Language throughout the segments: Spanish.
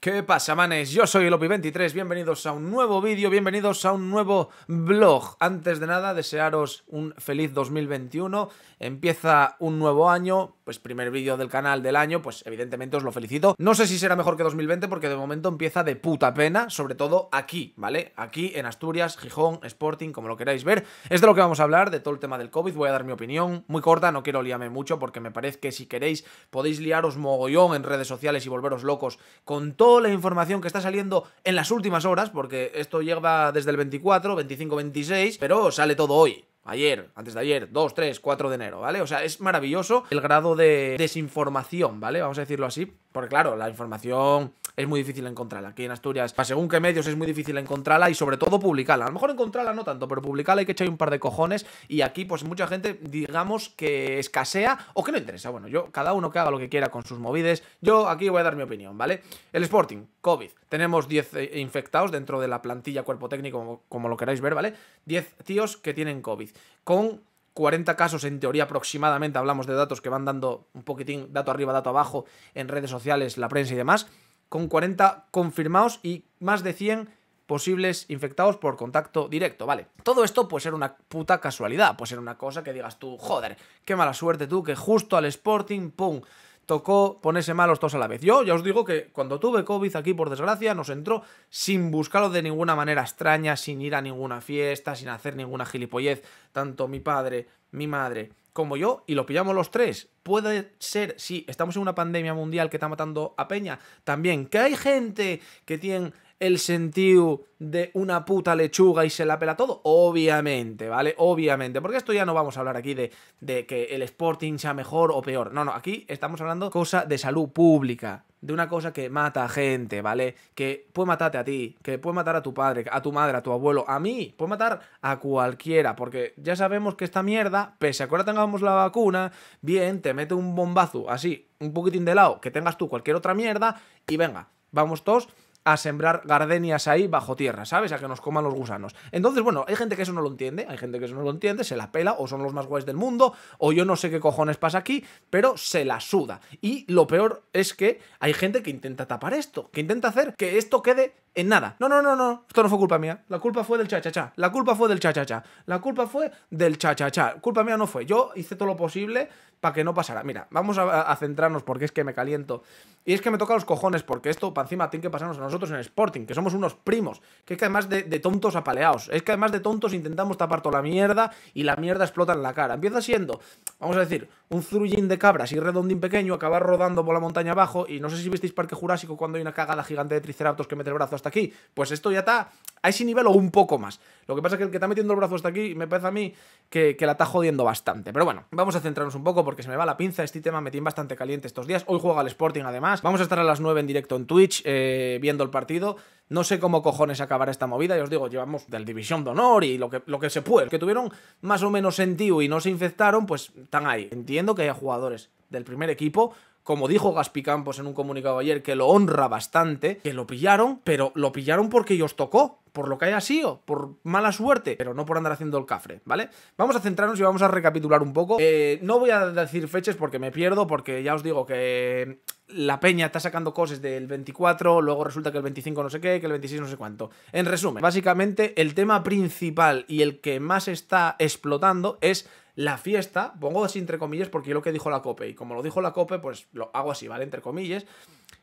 ¿Qué pasa, manes? Yo soy Lopi23, bienvenidos a un nuevo vídeo, bienvenidos a un nuevo vlog. Antes de nada, desearos un feliz 2021. Empieza un nuevo año, pues primer vídeo del canal del año, pues evidentemente os lo felicito. No sé si será mejor que 2020 porque de momento empieza de puta pena, sobre todo aquí, ¿vale? Aquí en Asturias, Gijón, Sporting, como lo queráis ver. Es de lo que vamos a hablar, de todo el tema del COVID, voy a dar mi opinión, muy corta, no quiero liarme mucho porque me parece que si queréis podéis liaros mogollón en redes sociales y volveros locos con toda la información que está saliendo en las últimas horas, porque esto lleva desde el 24, 25, 26, pero sale todo hoy ayer, antes de ayer, 2, 3, 4 de enero, ¿vale? O sea, es maravilloso el grado de desinformación, ¿vale? Vamos a decirlo así, porque claro, la información es muy difícil encontrarla. Aquí en Asturias, según qué medios, es muy difícil encontrarla y sobre todo publicarla. A lo mejor encontrarla no tanto, pero publicarla hay que echar un par de cojones y aquí pues mucha gente digamos que escasea o que no interesa. Bueno, yo cada uno que haga lo que quiera con sus movides, yo aquí voy a dar mi opinión, ¿vale? El Sporting, COVID, tenemos 10 eh, infectados dentro de la plantilla cuerpo técnico, como lo queráis ver, ¿vale? 10 tíos que tienen COVID, con 40 casos en teoría aproximadamente, hablamos de datos que van dando un poquitín, dato arriba, dato abajo, en redes sociales, la prensa y demás con 40 confirmados y más de 100 posibles infectados por contacto directo, ¿vale? Todo esto puede ser una puta casualidad, puede ser una cosa que digas tú, joder, qué mala suerte tú, que justo al Sporting, ¡pum! Tocó ponerse malos todos a la vez. Yo ya os digo que cuando tuve COVID aquí, por desgracia, nos entró sin buscarlo de ninguna manera extraña, sin ir a ninguna fiesta, sin hacer ninguna gilipollez. Tanto mi padre, mi madre como yo y lo pillamos los tres. Puede ser, sí, estamos en una pandemia mundial que está matando a Peña. También que hay gente que tiene el sentido de una puta lechuga y se la pela todo? Obviamente, ¿vale? Obviamente, porque esto ya no vamos a hablar aquí de, de que el Sporting sea mejor o peor. No, no, aquí estamos hablando cosa de salud pública, de una cosa que mata a gente, ¿vale? Que puede matarte a ti, que puede matar a tu padre, a tu madre, a tu abuelo, a mí, puede matar a cualquiera, porque ya sabemos que esta mierda, pese a que ahora tengamos la vacuna, bien, te mete un bombazo así, un poquitín de lado, que tengas tú cualquier otra mierda, y venga, vamos todos a sembrar gardenias ahí bajo tierra, ¿sabes? A que nos coman los gusanos. Entonces, bueno, hay gente que eso no lo entiende, hay gente que eso no lo entiende, se la pela, o son los más guays del mundo, o yo no sé qué cojones pasa aquí, pero se la suda. Y lo peor es que hay gente que intenta tapar esto, que intenta hacer que esto quede en nada. No, no, no, no, esto no fue culpa mía. La culpa fue del cha-cha-cha. La culpa fue del cha-cha-cha. La culpa fue del cha-cha-cha. Culpa mía no fue. Yo hice todo lo posible para que no pasara. Mira, vamos a, centrarnos porque es que me caliento. Y es que me toca los cojones porque esto, para encima, tiene que pasarnos a nosotros en Sporting, que somos unos primos. Que es que además de, tontos apaleados, es que además de tontos intentamos tapar toda la mierda y la mierda explota en la cara. Empieza siendo, vamos a decir, un zurullín de cabras y redondín pequeño, acabar rodando por la montaña abajo. Y no sé si visteis Parque Jurásico cuando hay una cagada gigante de triceratops que mete el brazo hasta aquí. Pues esto ya está a ese nivel o un poco más. Lo que pasa es que el que está metiendo el brazo hasta aquí, me parece a mí que, la está jodiendo bastante. Pero bueno, vamos a centrarnos un poco porque se me va la pinza. Este tema me tiene bastante caliente estos días. Hoy juega el Sporting además. Vamos a estar a las 9 en directo en Twitch eh, viendo el partido. No sé cómo cojones acabará esta movida. Y os digo, llevamos del División de Honor y lo que, lo que se puede. Que tuvieron más o menos sentido y no se infectaron, pues están ahí. Entiendo que haya jugadores del primer equipo como dijo Gaspi Campos en un comunicado ayer, que lo honra bastante, que lo pillaron, pero lo pillaron porque ellos tocó, por lo que haya sido, por mala suerte, pero no por andar haciendo el cafre, ¿vale? Vamos a centrarnos y vamos a recapitular un poco. Eh, no voy a decir fechas porque me pierdo, porque ya os digo que la peña está sacando cosas del 24, luego resulta que el 25 no sé qué, que el 26 no sé cuánto. En resumen, básicamente el tema principal y el que más está explotando es la fiesta, pongo así entre comillas porque es lo que dijo la COPE, y como lo dijo la COPE, pues lo hago así, ¿vale? Entre comillas,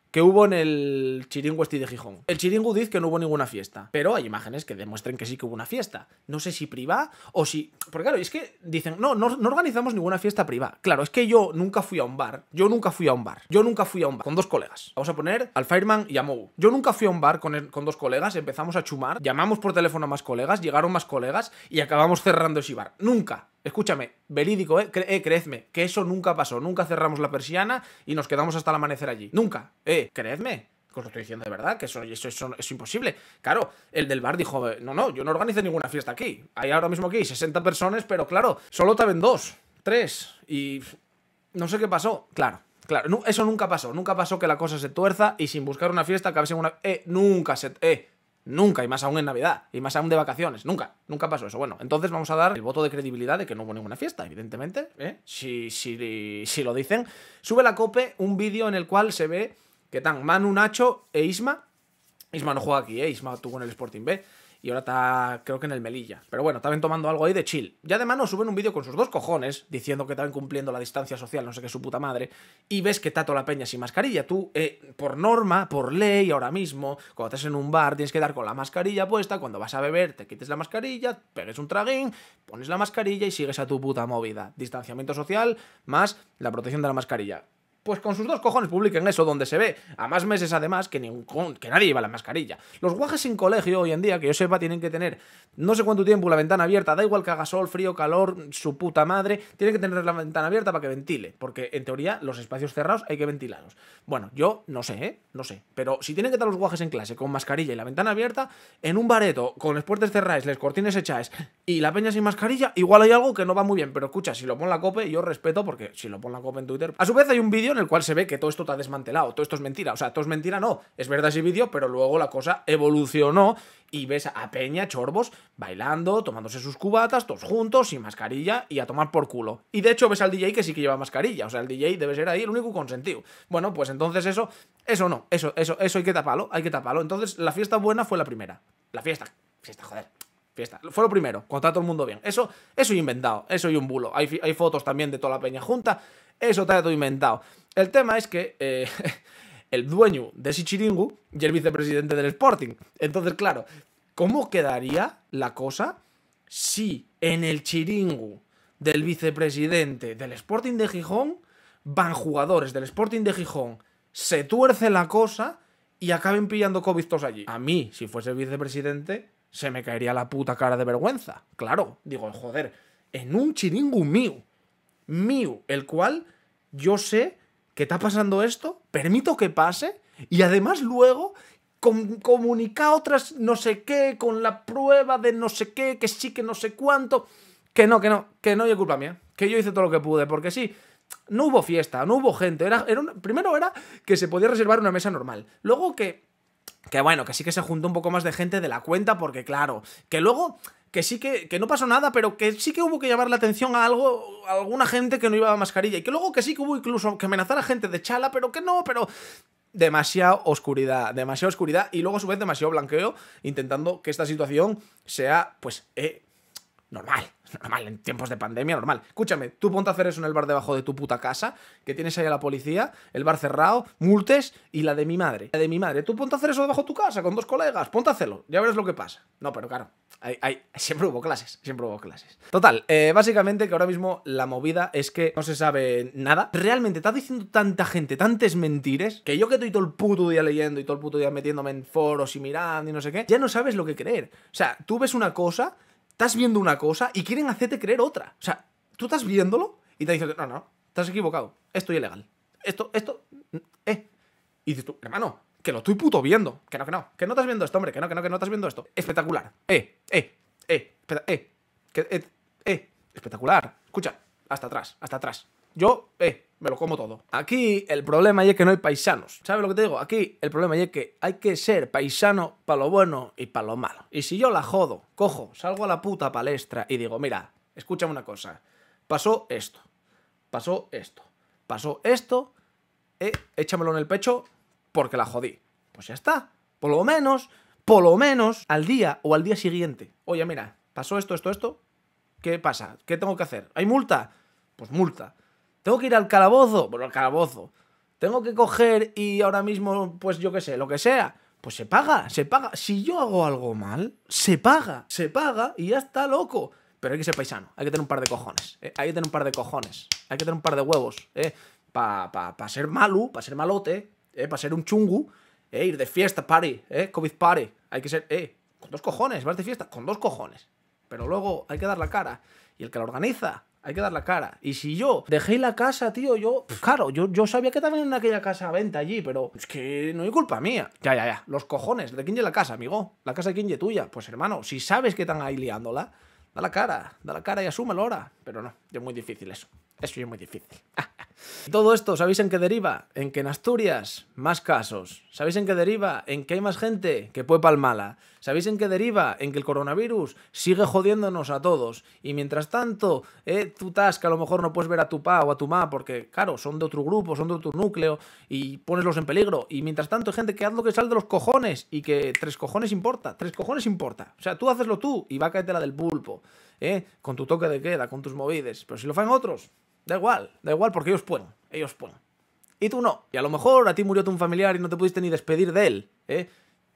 que hubo en el Chiringu de Gijón. El Chiringu dice que no hubo ninguna fiesta, pero hay imágenes que demuestren que sí que hubo una fiesta. No sé si privada o si... Porque claro, es que dicen, no, no, organizamos ninguna fiesta privada. Claro, es que yo nunca fui a un bar, yo nunca fui a un bar, yo nunca fui a un bar, con dos colegas. Vamos a poner al Fireman y a Mou. Yo nunca fui a un bar con, con dos colegas, empezamos a chumar, llamamos por teléfono a más colegas, llegaron más colegas y acabamos cerrando ese bar. Nunca, Escúchame, verídico, eh, eh, creedme, que eso nunca pasó. Nunca cerramos la persiana y nos quedamos hasta el amanecer allí. Nunca, eh, creedme os lo estoy diciendo de verdad, que eso, eso, eso, es imposible. Claro, el del bar dijo, no, no, yo no organicé ninguna fiesta aquí. Hay ahora mismo aquí 60 personas, pero claro, solo ven dos, tres, y no sé qué pasó. Claro, claro, eso nunca pasó, nunca pasó que la cosa se tuerza y sin buscar una fiesta cabe en una... Eh, nunca se... Eh, Nunca, y más aún en Navidad, y más aún de vacaciones. Nunca, nunca pasó eso. Bueno, entonces vamos a dar el voto de credibilidad de que no hubo ninguna fiesta, evidentemente. ¿eh? Si, si, lo dicen. Sube la COPE un vídeo en el cual se ve que tan Manu, Nacho e Isma... Isma no juega aquí, ¿eh? Isma tuvo en el Sporting B y ahora está, creo que en el Melilla. Pero bueno, también tomando algo ahí de chill. Ya de mano suben un vídeo con sus dos cojones, diciendo que estaban cumpliendo la distancia social, no sé qué su puta madre, y ves que tato la peña sin mascarilla. Tú, eh, por norma, por ley, ahora mismo, cuando estás en un bar tienes que dar con la mascarilla puesta, cuando vas a beber te quites la mascarilla, pegues un traguín, pones la mascarilla y sigues a tu puta movida. Distanciamiento social más la protección de la mascarilla. Pues con sus dos cojones publiquen eso, donde se ve a más meses además que, ningún, que nadie lleva la mascarilla. Los guajes sin colegio hoy en día, que yo sepa, tienen que tener no sé cuánto tiempo la ventana abierta, da igual que haga sol, frío, calor, su puta madre, tienen que tener la ventana abierta para que ventile, porque en teoría los espacios cerrados hay que ventilarlos. Bueno, yo no sé, ¿eh? No sé. Pero si tienen que estar los guajes en clase con mascarilla y la ventana abierta, en un bareto, con las puertas cerradas, les cortines echáis y la peña sin mascarilla, igual hay algo que no va muy bien. Pero escucha, si lo pon la cope, yo respeto porque si lo pon la cope en Twitter. A su vez hay un vídeo en el cual se ve que todo esto está desmantelado, todo esto es mentira. O sea, todo es mentira, no. Es verdad ese vídeo, pero luego la cosa evolucionó y ves a Peña, Chorbos, bailando, tomándose sus cubatas, todos juntos, sin mascarilla y a tomar por culo. Y de hecho ves al DJ que sí que lleva mascarilla. O sea, el DJ debe ser ahí el único consentido. Bueno, pues entonces eso, eso no, eso, eso, eso hay que taparlo, hay que taparlo. Entonces, la fiesta buena fue la primera. La fiesta, fiesta, joder, fiesta. Fue lo primero, contra todo el mundo bien. Eso, eso inventado, eso y un bulo. Hay, hay fotos también de toda la peña junta, eso está todo inventado. El tema es que eh, el dueño de chiringu y el vicepresidente del Sporting. Entonces, claro, ¿cómo quedaría la cosa si en el Chiringu del vicepresidente del Sporting de Gijón van jugadores del Sporting de Gijón, se tuerce la cosa y acaben pillando cobistos allí? A mí, si fuese vicepresidente, se me caería la puta cara de vergüenza. Claro, digo, joder, en un Chiringu mío, mío, el cual yo sé que está pasando esto, permito que pase y además luego com comunica otras no sé qué con la prueba de no sé qué, que sí, que no sé cuánto. Que no, que no, que no es culpa mía. Que yo hice todo lo que pude, porque sí, no hubo fiesta, no hubo gente. Era, era primero era que se podía reservar una mesa normal. Luego que. Que bueno, que sí que se juntó un poco más de gente de la cuenta, porque claro, que luego que sí que, que no pasó nada, pero que sí que hubo que llamar la atención a algo, a alguna gente que no iba a mascarilla. Y que luego que sí que hubo incluso que amenazar a gente de chala, pero que no, pero demasiada oscuridad, demasiada oscuridad y luego a su vez demasiado blanqueo, intentando que esta situación sea, pues, eh, normal, normal, en tiempos de pandemia, normal. Escúchame, tú ponte a hacer eso en el bar debajo de tu puta casa, que tienes ahí a la policía, el bar cerrado, multes y la de mi madre. La de mi madre, tú ponte a hacer eso debajo de tu casa con dos colegas, ponte a hacerlo, ya verás lo que pasa. No, pero claro, hay, siempre hubo clases, siempre hubo clases. Total, eh, básicamente que ahora mismo la movida es que no se sabe nada. Realmente está diciendo tanta gente, tantas mentiras, que yo que estoy todo el puto día leyendo y todo el puto día metiéndome en foros y mirando y no sé qué, ya no sabes lo que creer. O sea, tú ves una cosa estás viendo una cosa y quieren hacerte creer otra. O sea, tú estás viéndolo y te dicen, no, no, estás equivocado, esto es ilegal. Esto, esto, mm, eh. Y dices tú, hermano, que lo estoy puto viendo. Que no, que no, que no estás viendo esto, hombre, que no, que no, que no estás viendo esto. Espectacular. Eh, eh, eh, eh, eh, eh, espectacular. Escucha, hasta atrás, hasta atrás. Yo, eh, me lo como todo. Aquí el problema es que no hay paisanos. ¿Sabes lo que te digo? Aquí el problema es que hay que ser paisano para lo bueno y para lo malo. Y si yo la jodo, cojo, salgo a la puta palestra y digo, mira, escúchame una cosa. Pasó esto, pasó esto, pasó esto, eh, échamelo en el pecho porque la jodí. Pues ya está. Por lo menos, por lo menos al día o al día siguiente. Oye, mira, pasó esto, esto, esto. ¿Qué pasa? ¿Qué tengo que hacer? ¿Hay multa? Pues multa. Tengo que ir al calabozo, bueno, al calabozo. Tengo que coger y ahora mismo, pues yo qué sé, lo que sea. Pues se paga, se paga. Si yo hago algo mal, se paga, se paga y ya está loco. Pero hay que ser paisano, hay que tener un par de cojones, eh. hay que tener un par de cojones, hay que tener un par de huevos, eh, para pa, ser malu, para ser malote, eh, para ser un chungu, eh, ir de fiesta, party, eh, COVID party. Hay que ser, eh, con dos cojones, vas de fiesta, con dos cojones. Pero luego hay que dar la cara. Y el que la organiza, hay que dar la cara. Y si yo dejé la casa, tío, yo, claro, yo, yo sabía que también en aquella casa venta allí, pero es que no hay culpa mía. Ya, ya, ya, los cojones, ¿de quién es la casa, amigo? ¿La casa de quién es tuya? Pues hermano, si sabes que están ahí liándola, da la cara, da la cara y asúmelo ahora. Pero no, es muy difícil eso. Eso es muy difícil. Ah. Todo esto, ¿sabéis en qué deriva? En que en Asturias más casos. ¿Sabéis en qué deriva? En que hay más gente que puede palmala. ¿Sabéis en qué deriva? En que el coronavirus sigue jodiéndonos a todos. Y mientras tanto, eh, tú estás que a lo mejor no puedes ver a tu pa o a tu ma porque, claro, son de otro grupo, son de otro núcleo y poneslos en peligro. Y mientras tanto, hay gente que haz lo que sale de los cojones y que tres cojones importa. Tres cojones importa. O sea, tú lo tú y va a caerte la del pulpo. ¿eh? Con tu toque de queda, con tus movides. Pero si lo hacen otros, Da igual, da igual porque ellos pueden, ellos pueden. Y tú no. Y a lo mejor a ti murió tu familiar y no te pudiste ni despedir de él, ¿eh?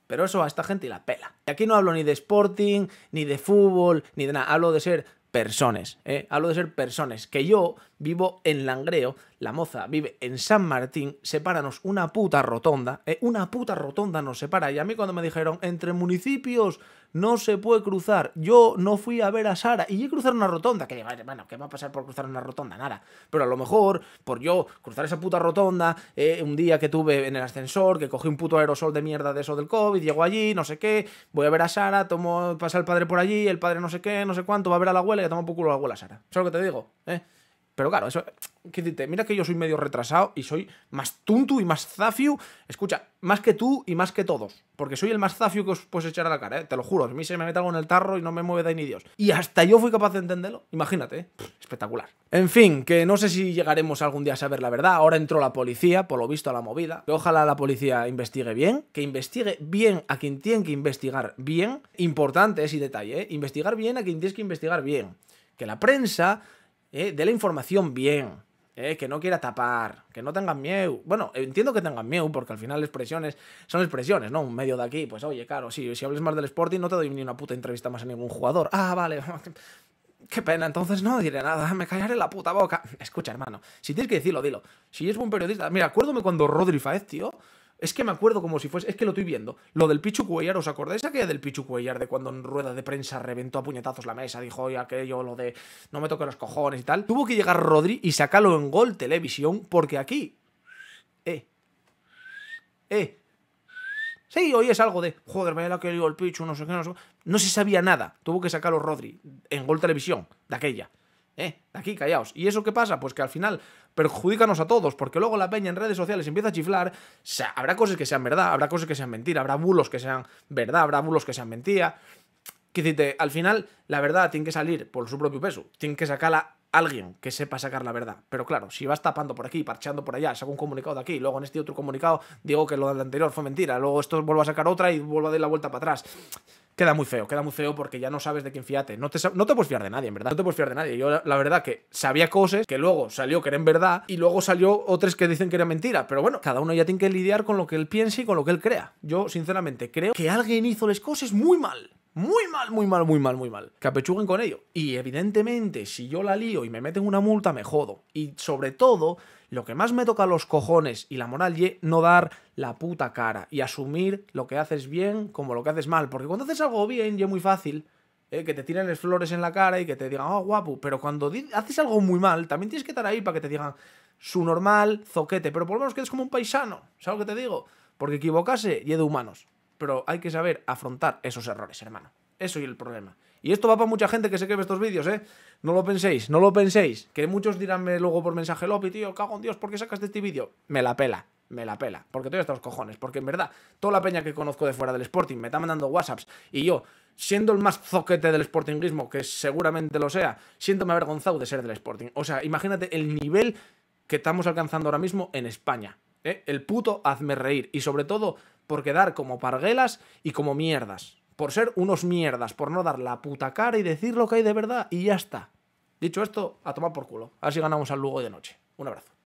Pero eso a esta gente la pela. Y aquí no hablo ni de Sporting, ni de fútbol, ni de nada. Hablo de ser personas, ¿eh? Hablo de ser personas. Que yo vivo en Langreo la moza vive en San Martín, sepáranos una puta rotonda, eh, una puta rotonda nos separa. Y a mí cuando me dijeron, entre municipios no se puede cruzar, yo no fui a ver a Sara y yo cruzar una rotonda, que digo, bueno, ¿qué va a pasar por cruzar una rotonda? Nada. Pero a lo mejor, por yo cruzar esa puta rotonda, eh, un día que tuve en el ascensor, que cogí un puto aerosol de mierda de eso del COVID, llego allí, no sé qué, voy a ver a Sara, tomo, pasa el padre por allí, el padre no sé qué, no sé cuánto, va a ver a la abuela y le toma un poco a la abuela Sara. Solo lo que te digo? ¿Eh? Pero claro, eso, que mira que yo soy medio retrasado y soy más tuntu y más zafiu. Escucha, más que tú y más que todos. Porque soy el más zafio que os puedes echar a la cara, ¿eh? te lo juro. A mí se me mete algo en el tarro y no me mueve de ahí ni Dios. Y hasta yo fui capaz de entenderlo. Imagínate, ¿eh? espectacular. En fin, que no sé si llegaremos algún día a saber la verdad. Ahora entró la policía, por lo visto a la movida. Que ojalá la policía investigue bien. Que investigue bien a quien tiene que investigar bien. Importante ese detalle, ¿eh? Investigar bien a quien tienes que investigar bien. Que la prensa ¿eh? dé la información bien que no quiera tapar, que no tengan miedo. Bueno, entiendo que tengan miedo, porque al final expresiones son expresiones, ¿no? Un medio de aquí, pues oye, claro, sí, si hables más del Sporting no te doy ni una puta entrevista más a ningún jugador. Ah, vale. Qué pena, entonces no diré nada, me callaré la puta boca. Escucha, hermano, si tienes que decirlo, dilo. Si es un periodista, mira, acuérdome cuando Rodri Faez, tío, es que me acuerdo como si fuese. Es que lo estoy viendo. Lo del Pichu Cuellar, ¿os acordáis aquella del Pichu Cuellar de cuando en rueda de prensa reventó a puñetazos la mesa? Dijo, oye, aquello, lo de no me toque los cojones y tal. Tuvo que llegar Rodri y sacarlo en Gol Televisión porque aquí. Eh. Eh. Sí, hoy es algo de, joder, vaya la que el Pichu, no sé qué, no sé No se sabía nada. Tuvo que sacarlo Rodri en Gol Televisión, de aquella eh, aquí callaos. ¿Y eso qué pasa? Pues que al final perjudicanos a todos, porque luego la peña en redes sociales empieza a chiflar, habrá cosas que sean verdad, habrá cosas que sean mentira, habrá bulos que sean verdad, habrá bulos que sean mentira. Que al final la verdad tiene que salir por su propio peso, tiene que sacarla alguien que sepa sacar la verdad. Pero claro, si vas tapando por aquí, parchando por allá, saco un comunicado de aquí, luego en este otro comunicado digo que lo del anterior fue mentira, luego esto vuelvo a sacar otra y vuelvo a dar la vuelta para atrás. Queda muy feo, queda muy feo porque ya no sabes de quién fiarte. No te, no te puedes fiar de nadie, en verdad. No te puedes fiar de nadie. Yo, la verdad, que sabía cosas que luego salió que eran verdad y luego salió otras que dicen que eran mentira. Pero bueno, cada uno ya tiene que lidiar con lo que él piense y con lo que él crea. Yo, sinceramente, creo que alguien hizo las cosas muy mal. Muy mal, muy mal, muy mal, muy mal. Que apechuguen con ello. Y evidentemente, si yo la lío y me meten una multa, me jodo. Y sobre todo, lo que más me toca los cojones y la moral Y, no dar la puta cara y asumir lo que haces bien como lo que haces mal. Porque cuando haces algo bien, y es muy fácil. Eh, que te tiren las flores en la cara y que te digan, oh, ah, guapo. Pero cuando haces algo muy mal, también tienes que estar ahí para que te digan, su normal, zoquete. Pero por lo menos que eres como un paisano. ¿Sabes lo que te digo? Porque equivocase y de humanos pero hay que saber afrontar esos errores, hermano. Eso es el problema. Y esto va para mucha gente que se que estos vídeos, ¿eh? No lo penséis, no lo penséis. Que muchos diránme luego por mensaje, Lopi, tío, cago en Dios, ¿por qué sacaste este vídeo? Me la pela, me la pela. Porque estoy hasta los cojones. Porque en verdad, toda la peña que conozco de fuera del Sporting me está mandando WhatsApps. Y yo, siendo el más zoquete del Sportingismo, que seguramente lo sea, me avergonzado de ser del Sporting. O sea, imagínate el nivel que estamos alcanzando ahora mismo en España. ¿eh? El puto hazme reír. Y sobre todo, por quedar como parguelas y como mierdas. Por ser unos mierdas, por no dar la puta cara y decir lo que hay de verdad y ya está. Dicho esto, a tomar por culo. A ver si ganamos al Lugo de noche. Un abrazo.